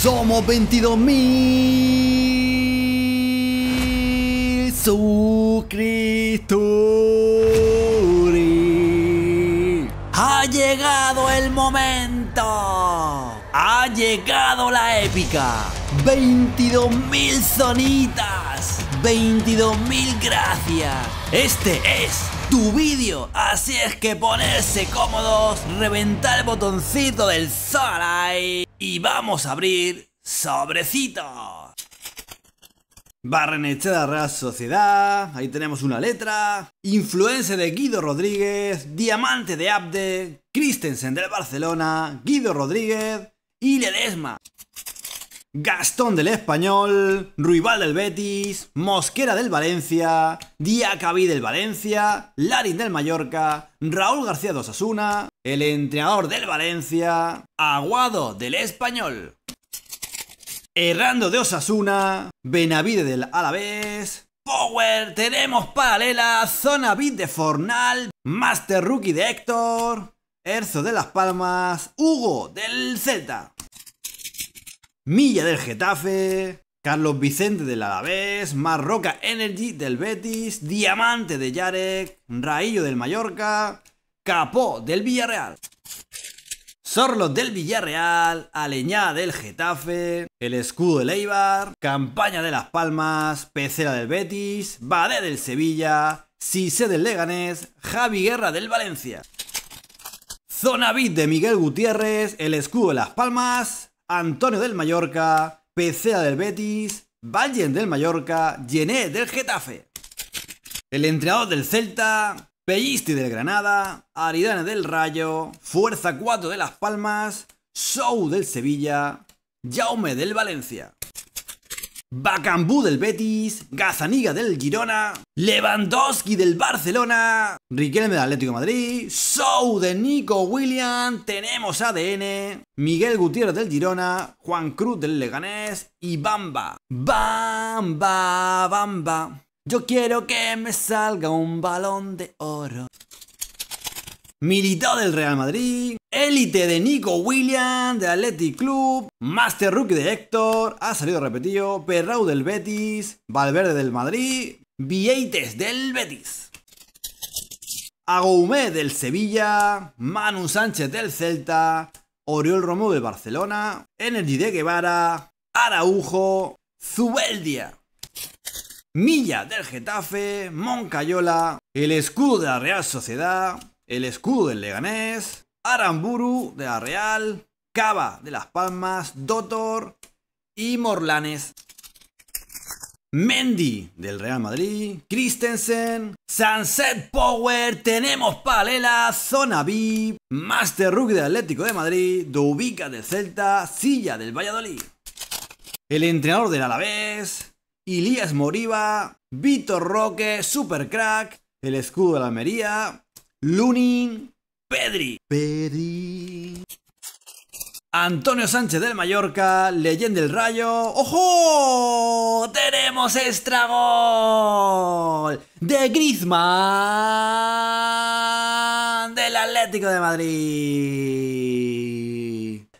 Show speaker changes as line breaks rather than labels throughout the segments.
Somos 22.000 suscriptores. Ha llegado el momento. Ha llegado la épica. 22.000 sonitas. 22.000 gracias. Este es tu vídeo. Así es que ponerse cómodos, reventar el botoncito del soray y vamos a abrir sobrecitos. Este la Real Sociedad, ahí tenemos una letra. Influencia de Guido Rodríguez, Diamante de Abde, Christensen del Barcelona, Guido Rodríguez y Ledesma. Gastón del Español, Ruibal del Betis, Mosquera del Valencia, Diacabí del Valencia, Larin del Mallorca, Raúl García dos Asuna el entrenador del Valencia, Aguado del Español. Errando de Osasuna, Benavide del Alavés, Power, tenemos paralela, Zona de Fornal, Master Rookie de Héctor, Erzo de Las Palmas, Hugo del Celta, Milla del Getafe, Carlos Vicente del Alavés, Marroca Energy del Betis, Diamante de Yarek, Raillo del Mallorca, Capó del Villarreal. Sorlo del Villarreal, Aleñá del Getafe, El Escudo del Eibar, Campaña de Las Palmas, Pecera del Betis, Badé del Sevilla, Sise del Leganés, Javi Guerra del Valencia. Zona de Miguel Gutiérrez, El Escudo de Las Palmas, Antonio del Mallorca, Pecera del Betis, Vallen del Mallorca, Gené, del Getafe. El entrenador del Celta, Pellisti del Granada, Aridane del Rayo, Fuerza 4 de Las Palmas, Show del Sevilla, Jaume del Valencia. Bacambú del Betis, Gazaniga del Girona, Lewandowski del Barcelona, Riquelme del Atlético Madrid, Sou de Nico William, tenemos ADN, Miguel Gutiérrez del Girona, Juan Cruz del Leganés y Bamba. Bamba, Bamba. Yo quiero que me salga un balón de oro. Militado del Real Madrid, élite de Nico William de Athletic Club, Master Rookie de Héctor, ha salido repetido, Perrau del Betis, Valverde del Madrid, Vieites del Betis. Agoumé del Sevilla, Manu Sánchez del Celta, Oriol Romo del Barcelona, Energy de Guevara, Araujo, Zubeldia Milla del Getafe, Moncayola, el escudo de la Real Sociedad, el escudo del Leganés, Aramburu de la Real, Cava de Las Palmas, Dotor y Morlanes. Mendy del Real Madrid, Christensen, Sunset Power, tenemos Palela, Zona B, Master Rook del Atlético de Madrid, Dubica del Celta, Silla del Valladolid. El entrenador del Alavés, Elías Moriba, Vitor Roque, Supercrack, El Escudo de la Almería, Lunin, Pedri. Pedri. Antonio Sánchez del Mallorca, Leyenda del Rayo. ¡Ojo! ¡Tenemos Estragón! De Griezmann del Atlético de Madrid.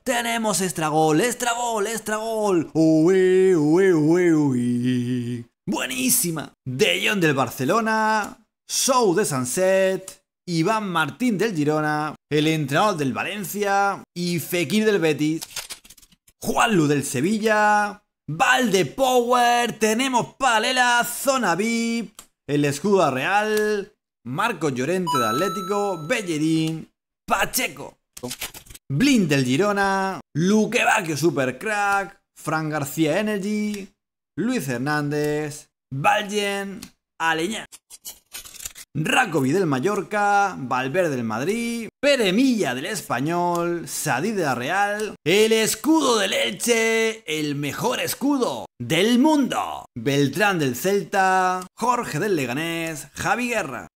Tenemos estragol, estragol, estragol. Uy, uy, uy, uy. Buenísima. De Jong del Barcelona, Show de Sunset, Iván Martín del Girona, el entrenador del Valencia y Fekir del Betis. Juanlu del Sevilla, Valde Power, tenemos Palela, Zona VIP, el escudo real, Marco Llorente de Atlético, Bellerín, Pacheco. Blind del Girona, Luque Supercrack, Fran García Energy, Luis Hernández, Valjen, Aleñá. Racovi del Mallorca, Valverde del Madrid, Peremilla del Español, Sadí de la Real, el escudo de Leche, el mejor escudo del mundo, Beltrán del Celta, Jorge del Leganés, Javi Guerra,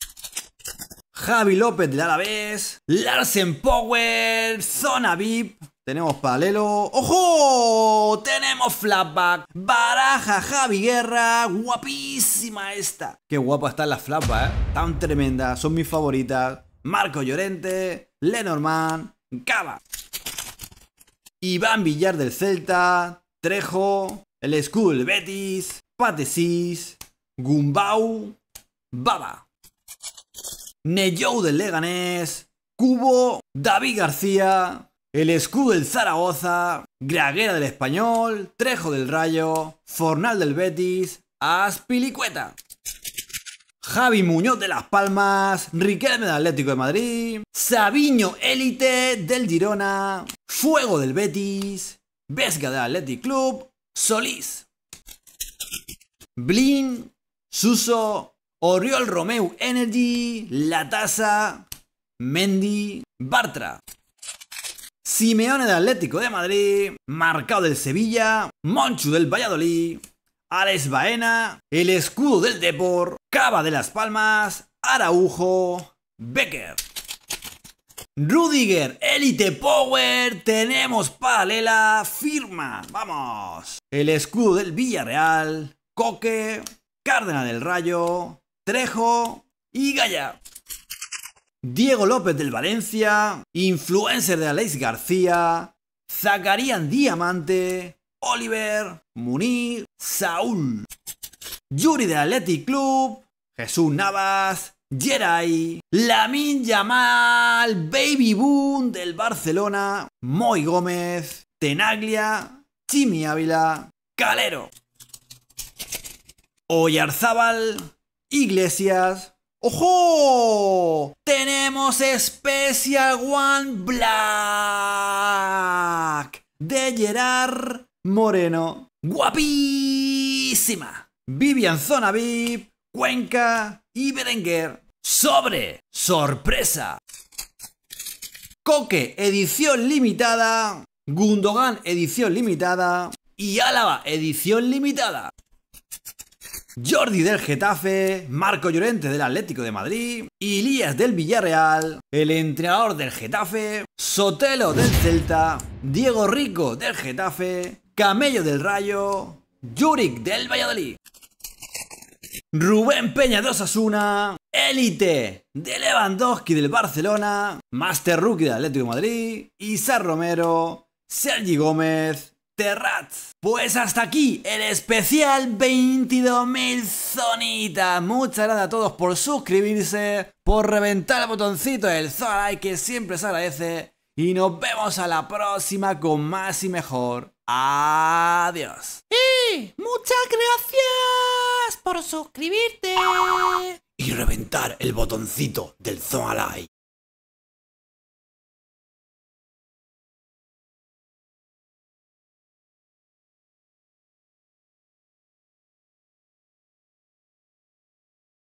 Javi López de Alavés, Larsen Power, Zona VIP, tenemos Palelo. ¡Ojo! Tenemos Flapback. Baraja Javi Guerra. Guapísima esta. Qué guapa están las flapback, ¿eh? Tan tremendas. Son mis favoritas. Marco Llorente. Lenormand. Cava. Iván Villar del Celta. Trejo. El School Betis. Patesis. Gumbau. Baba. Neyou del Leganés, Cubo, David García, el escudo del Zaragoza, Graguera del Español, Trejo del Rayo, Fornal del Betis, Aspilicueta. Javi Muñoz de Las Palmas, Riquelme del Atlético de Madrid, Sabiño Élite del Girona, Fuego del Betis, Vesga del Athletic Club, Solís, Blin, Suso, Oriol Romeu Energy, La Taza, Mendy, Bartra. Simeone del Atlético de Madrid, Marcado del Sevilla, Monchu del Valladolid, Alex Baena, El Escudo del Deport Cava de las Palmas, Araujo, Becker. Rudiger, Elite Power, tenemos paralela, firma, vamos. El escudo del Villarreal, Coque, Cárdena del Rayo, Trejo y Gaya. Diego López del Valencia, influencer de Alex García, Zacarían Diamante, Oliver, Munir, Saúl, Yuri de Athletic Club, Jesús Navas, La Lamin Yamal, Baby Boom del Barcelona, Moy Gómez, Tenaglia, Chimi Ávila, Calero, Oyarzábal, Iglesias. ¡Ojo! Tenemos Special One Black de Gerard Moreno. Guapísima. Vivian Zonavip, Cuenca y Berenguer. Sobre. Sorpresa. Coque, edición limitada. Gundogan, edición limitada. Y Álava, edición limitada. Jordi del Getafe, Marco Llorente del Atlético de Madrid, Ilías del Villarreal, el entrenador del Getafe, Sotelo del Celta, Diego Rico del Getafe, Camello del Rayo, Yurik del Valladolid, Rubén Peña de Osasuna, Élite de Lewandowski del Barcelona, Master Rookie del Atlético de Madrid, Isar Romero, Sergi Gómez, Rats. Pues hasta aquí el especial 22.000 zonitas. Muchas gracias a todos por suscribirse, por reventar el botoncito del Zona like que siempre se agradece. Y nos vemos a la próxima con más y mejor. Adiós. Y ¡Muchas gracias por suscribirte! Y reventar el botoncito del Zona like.